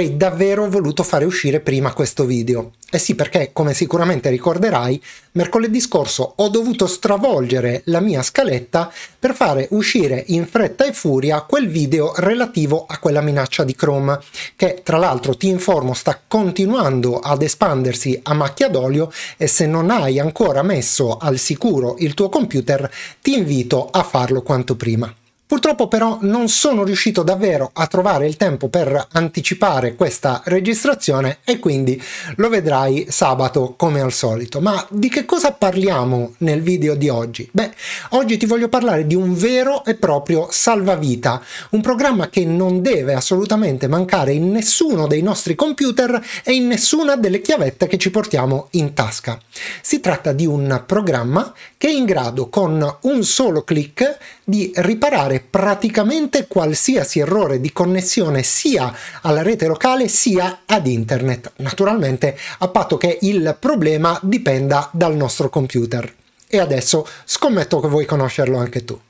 avrei davvero voluto fare uscire prima questo video. E eh sì perché, come sicuramente ricorderai, mercoledì scorso ho dovuto stravolgere la mia scaletta per fare uscire in fretta e furia quel video relativo a quella minaccia di Chrome, che tra l'altro ti informo sta continuando ad espandersi a macchia d'olio e se non hai ancora messo al sicuro il tuo computer ti invito a farlo quanto prima. Purtroppo però non sono riuscito davvero a trovare il tempo per anticipare questa registrazione e quindi lo vedrai sabato come al solito. Ma di che cosa parliamo nel video di oggi? Beh, oggi ti voglio parlare di un vero e proprio salvavita, un programma che non deve assolutamente mancare in nessuno dei nostri computer e in nessuna delle chiavette che ci portiamo in tasca. Si tratta di un programma che è in grado con un solo clic di riparare praticamente qualsiasi errore di connessione sia alla rete locale sia ad internet, naturalmente a patto che il problema dipenda dal nostro computer. E adesso scommetto che vuoi conoscerlo anche tu.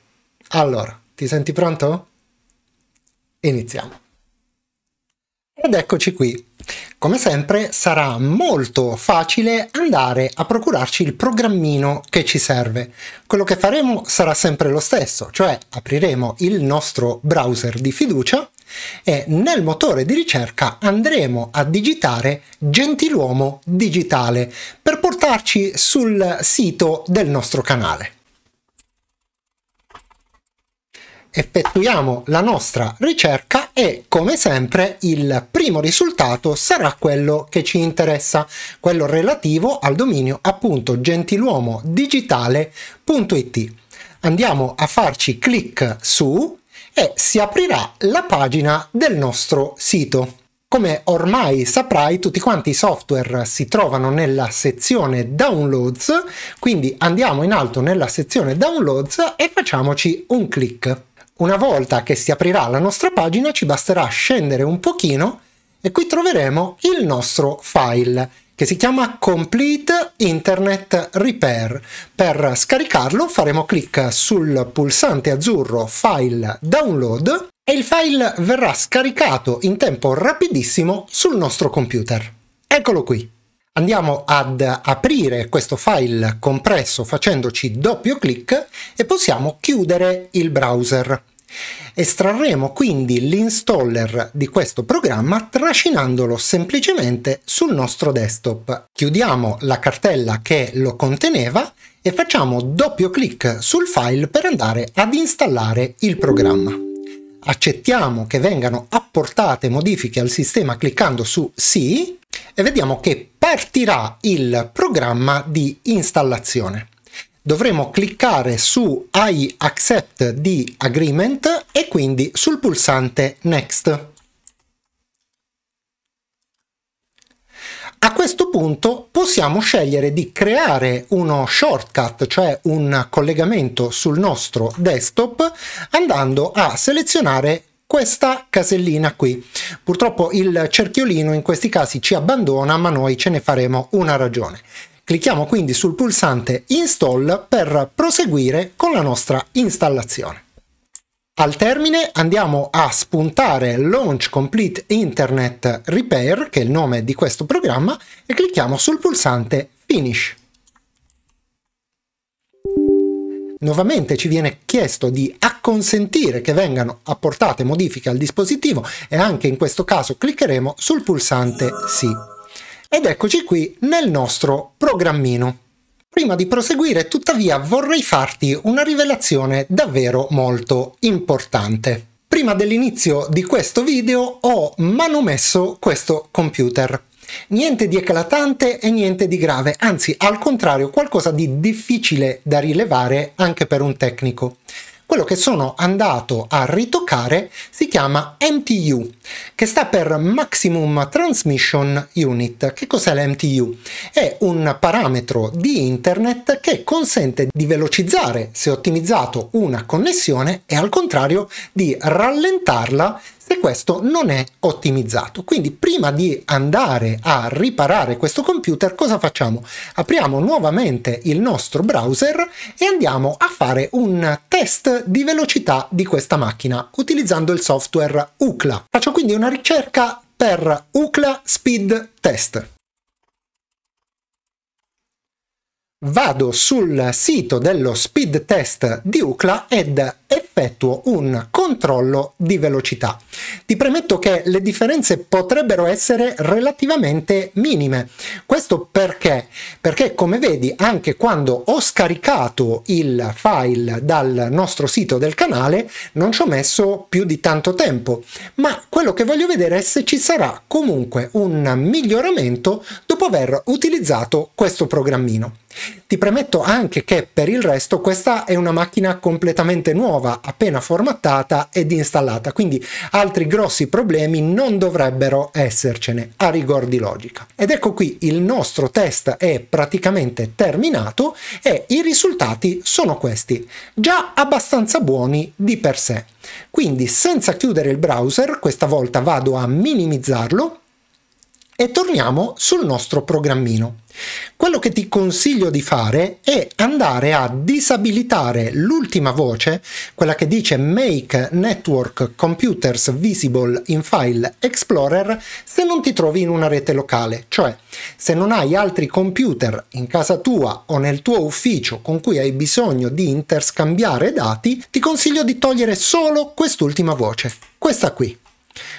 Allora, ti senti pronto? Iniziamo. Ed eccoci qui, come sempre sarà molto facile andare a procurarci il programmino che ci serve. Quello che faremo sarà sempre lo stesso, cioè apriremo il nostro browser di fiducia e nel motore di ricerca andremo a digitare Gentiluomo Digitale per portarci sul sito del nostro canale. effettuiamo la nostra ricerca e come sempre il primo risultato sarà quello che ci interessa, quello relativo al dominio appunto gentiluomodigitale.it. Andiamo a farci clic su e si aprirà la pagina del nostro sito. Come ormai saprai, tutti quanti i software si trovano nella sezione Downloads, quindi andiamo in alto nella sezione Downloads e facciamoci un clic. Una volta che si aprirà la nostra pagina ci basterà scendere un pochino e qui troveremo il nostro file che si chiama Complete Internet Repair. Per scaricarlo faremo clic sul pulsante azzurro File Download e il file verrà scaricato in tempo rapidissimo sul nostro computer. Eccolo qui. Andiamo ad aprire questo file compresso facendoci doppio clic e possiamo chiudere il browser. Estrarremo quindi l'installer di questo programma trascinandolo semplicemente sul nostro desktop. Chiudiamo la cartella che lo conteneva e facciamo doppio clic sul file per andare ad installare il programma. Accettiamo che vengano apportate modifiche al sistema cliccando su Sì e vediamo che partirà il programma di installazione dovremo cliccare su I accept the agreement e quindi sul pulsante next. A questo punto possiamo scegliere di creare uno shortcut, cioè un collegamento sul nostro desktop, andando a selezionare questa casellina qui. Purtroppo il cerchiolino in questi casi ci abbandona, ma noi ce ne faremo una ragione. Clicchiamo quindi sul pulsante Install per proseguire con la nostra installazione. Al termine andiamo a spuntare Launch Complete Internet Repair, che è il nome di questo programma, e clicchiamo sul pulsante Finish. Nuovamente ci viene chiesto di acconsentire che vengano apportate modifiche al dispositivo e anche in questo caso cliccheremo sul pulsante Sì. Ed eccoci qui nel nostro programmino. Prima di proseguire, tuttavia, vorrei farti una rivelazione davvero molto importante. Prima dell'inizio di questo video ho manomesso questo computer. Niente di eclatante e niente di grave, anzi al contrario qualcosa di difficile da rilevare anche per un tecnico quello che sono andato a ritoccare si chiama MTU, che sta per Maximum Transmission Unit. Che cos'è l'MTU? È un parametro di internet che consente di velocizzare se ottimizzato una connessione e al contrario di rallentarla e questo non è ottimizzato. Quindi prima di andare a riparare questo computer cosa facciamo? Apriamo nuovamente il nostro browser e andiamo a fare un test di velocità di questa macchina utilizzando il software UCLA. Faccio quindi una ricerca per UCLA Speed Test. Vado sul sito dello speed test di UCLA ed effettuo un controllo di velocità. Ti premetto che le differenze potrebbero essere relativamente minime. Questo perché? Perché come vedi anche quando ho scaricato il file dal nostro sito del canale non ci ho messo più di tanto tempo, ma quello che voglio vedere è se ci sarà comunque un miglioramento dopo aver utilizzato questo programmino. Ti premetto anche che per il resto questa è una macchina completamente nuova, appena formattata ed installata, quindi altri grossi problemi non dovrebbero essercene a rigor di logica. Ed ecco qui il nostro test è praticamente terminato e i risultati sono questi, già abbastanza buoni di per sé. Quindi senza chiudere il browser, questa volta vado a minimizzarlo e torniamo sul nostro programmino. Quello che ti consiglio di fare è andare a disabilitare l'ultima voce, quella che dice Make Network Computers Visible in File Explorer, se non ti trovi in una rete locale, cioè se non hai altri computer in casa tua o nel tuo ufficio con cui hai bisogno di interscambiare dati, ti consiglio di togliere solo quest'ultima voce, questa qui.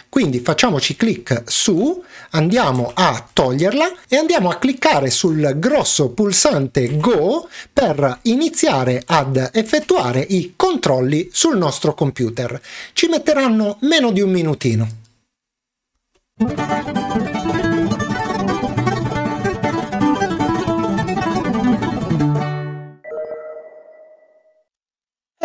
Quindi facciamoci clic su, andiamo a toglierla e andiamo a cliccare sul grosso pulsante Go per iniziare ad effettuare i controlli sul nostro computer. Ci metteranno meno di un minutino.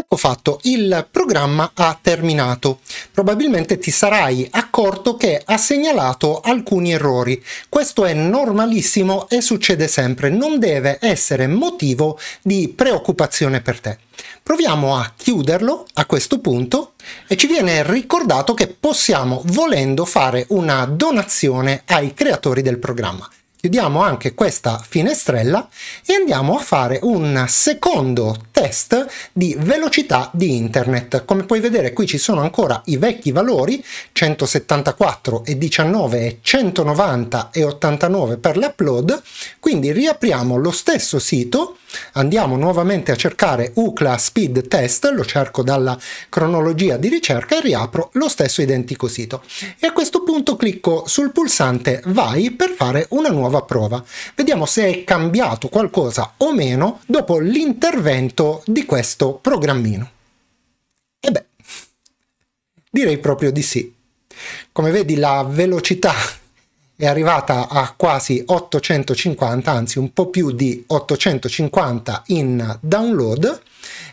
Ecco fatto, il programma ha terminato. Probabilmente ti sarai accorto che ha segnalato alcuni errori. Questo è normalissimo e succede sempre, non deve essere motivo di preoccupazione per te. Proviamo a chiuderlo a questo punto e ci viene ricordato che possiamo volendo fare una donazione ai creatori del programma chiudiamo anche questa finestrella e andiamo a fare un secondo test di velocità di internet. Come puoi vedere qui ci sono ancora i vecchi valori 174 e 19 e 190 e 89 per l'upload, quindi riapriamo lo stesso sito, andiamo nuovamente a cercare UCLA Speed Test, lo cerco dalla cronologia di ricerca e riapro lo stesso identico sito. E a questo punto clicco sul pulsante vai per fare una nuova prova prova, vediamo se è cambiato qualcosa o meno dopo l'intervento di questo programmino. E beh, direi proprio di sì. Come vedi la velocità è arrivata a quasi 850, anzi un po' più di 850 in download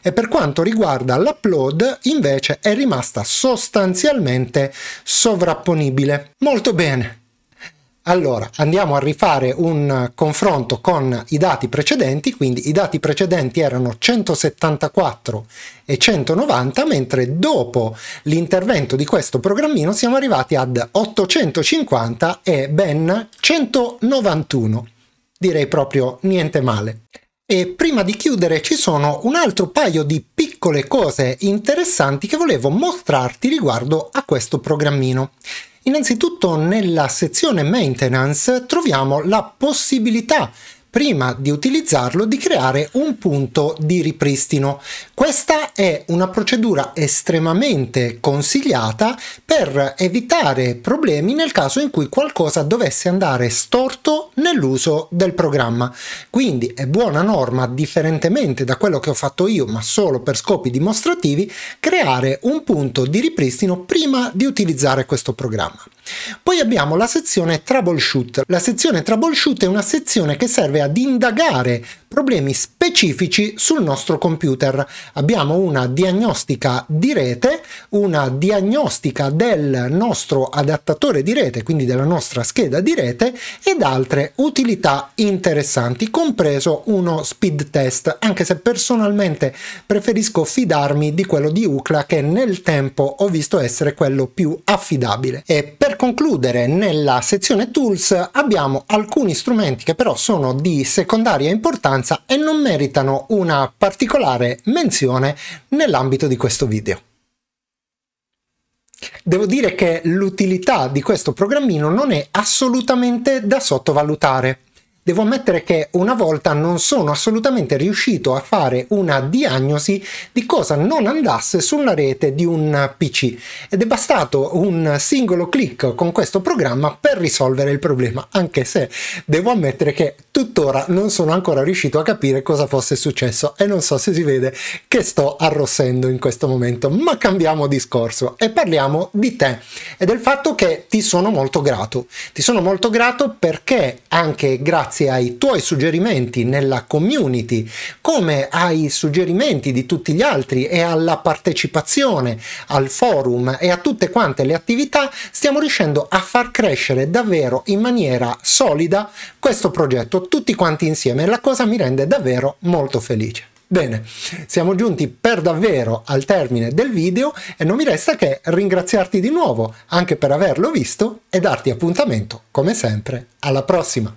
e per quanto riguarda l'upload invece è rimasta sostanzialmente sovrapponibile. Molto bene, allora, andiamo a rifare un confronto con i dati precedenti, quindi i dati precedenti erano 174 e 190, mentre dopo l'intervento di questo programmino siamo arrivati ad 850 e ben 191. Direi proprio niente male. E prima di chiudere ci sono un altro paio di piccole cose interessanti che volevo mostrarti riguardo a questo programmino. Innanzitutto nella sezione maintenance troviamo la possibilità prima di utilizzarlo di creare un punto di ripristino. Questa è una procedura estremamente consigliata per evitare problemi nel caso in cui qualcosa dovesse andare storto nell'uso del programma. Quindi è buona norma, differentemente da quello che ho fatto io, ma solo per scopi dimostrativi, creare un punto di ripristino prima di utilizzare questo programma. Poi abbiamo la sezione troubleshoot. La sezione troubleshoot è una sezione che serve a ad indagare problemi specifici sul nostro computer. Abbiamo una diagnostica di rete, una diagnostica del nostro adattatore di rete, quindi della nostra scheda di rete, ed altre utilità interessanti, compreso uno speed test, anche se personalmente preferisco fidarmi di quello di Ucla che nel tempo ho visto essere quello più affidabile. E per concludere, nella sezione tools abbiamo alcuni strumenti che però sono di secondaria importanza e non meritano una particolare menzione nell'ambito di questo video. Devo dire che l'utilità di questo programmino non è assolutamente da sottovalutare devo ammettere che una volta non sono assolutamente riuscito a fare una diagnosi di cosa non andasse sulla rete di un PC ed è bastato un singolo clic con questo programma per risolvere il problema, anche se devo ammettere che tuttora non sono ancora riuscito a capire cosa fosse successo e non so se si vede che sto arrossendo in questo momento, ma cambiamo discorso e parliamo di te e del fatto che ti sono molto grato. Ti sono molto grato perché anche grazie grazie ai tuoi suggerimenti nella community, come ai suggerimenti di tutti gli altri e alla partecipazione al forum e a tutte quante le attività, stiamo riuscendo a far crescere davvero in maniera solida questo progetto tutti quanti insieme la cosa mi rende davvero molto felice. Bene, siamo giunti per davvero al termine del video e non mi resta che ringraziarti di nuovo anche per averlo visto e darti appuntamento, come sempre, alla prossima!